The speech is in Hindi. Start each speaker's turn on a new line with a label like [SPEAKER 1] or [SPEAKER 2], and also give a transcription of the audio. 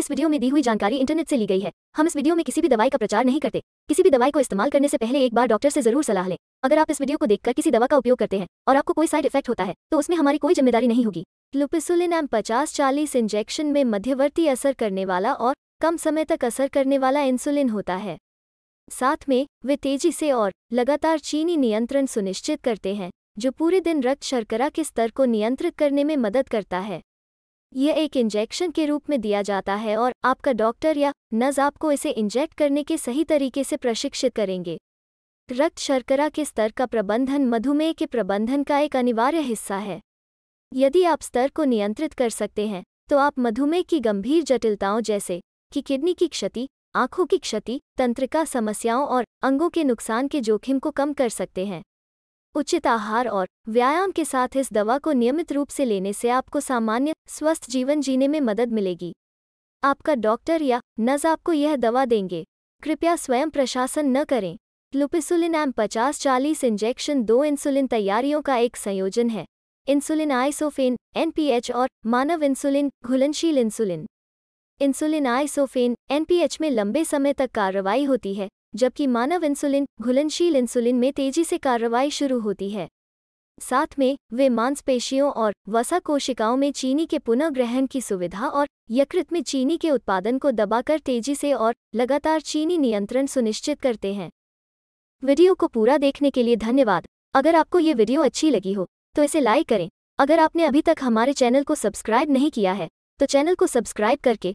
[SPEAKER 1] इस वीडियो में दी हुई जानकारी इंटरनेट से ली गई है हम इस वीडियो में किसी भी दवाई का प्रचार नहीं करते किसी भी दवाई को इस्तेमाल करने से पहले एक बार डॉक्टर से जरूर सलाह लें अगर आप इस वीडियो को देखकर किसी दवा का उपयोग करते हैं और आपको कोई साइड इफेक्ट होता है तो उसमें हमारी कोई जिम्मेदारी नहीं होगी लुपिसुलिन एम पचास चालीस इंजेक्शन में मध्यवर्ती असर करने वाला और कम समय तक असर करने वाला इंसुलिन होता है साथ में वे तेजी से और लगातार चीनी नियंत्रण सुनिश्चित करते हैं जो पूरे दिन रक्त शर्करा के स्तर को नियंत्रित करने में मदद करता है यह एक इंजेक्शन के रूप में दिया जाता है और आपका डॉक्टर या नज आपको इसे इंजेक्ट करने के सही तरीके से प्रशिक्षित करेंगे रक्त शर्करा के स्तर का प्रबंधन मधुमेह के प्रबंधन का एक अनिवार्य हिस्सा है यदि आप स्तर को नियंत्रित कर सकते हैं तो आप मधुमेह की गंभीर जटिलताओं जैसे कि किडनी की क्षति आंखों की क्षति तंत्रिका समस्याओं और अंगों के नुकसान के जोखिम को कम कर सकते हैं उचित आहार और व्यायाम के साथ इस दवा को नियमित रूप से लेने से आपको सामान्य स्वस्थ जीवन जीने में मदद मिलेगी आपका डॉक्टर या नज आपको यह दवा देंगे कृपया स्वयं प्रशासन न करें लुपिसुलिन एम पचास चालीस इंजेक्शन दो इंसुलिन तैयारियों का एक संयोजन है इंसुलिन आइसोफेन एनपीएच और मानव इंसुलिन घुलनशील इंसुलिन इंसुलिन आइसोफेन एनपीएच में लंबे समय तक कार्रवाई होती है जबकि मानव इंसुलिन घुलनशील इंसुलिन में तेजी से कार्रवाई शुरू होती है साथ में वे मांसपेशियों और वसा कोशिकाओं में चीनी के पुनर्ग्रहण की सुविधा और यकृत में चीनी के उत्पादन को दबाकर तेजी से और लगातार चीनी नियंत्रण सुनिश्चित करते हैं वीडियो को पूरा देखने के लिए धन्यवाद अगर आपको ये वीडियो अच्छी लगी हो तो इसे लाइक करें अगर आपने अभी तक हमारे चैनल को सब्सक्राइब नहीं किया है तो चैनल को सब्सक्राइब करके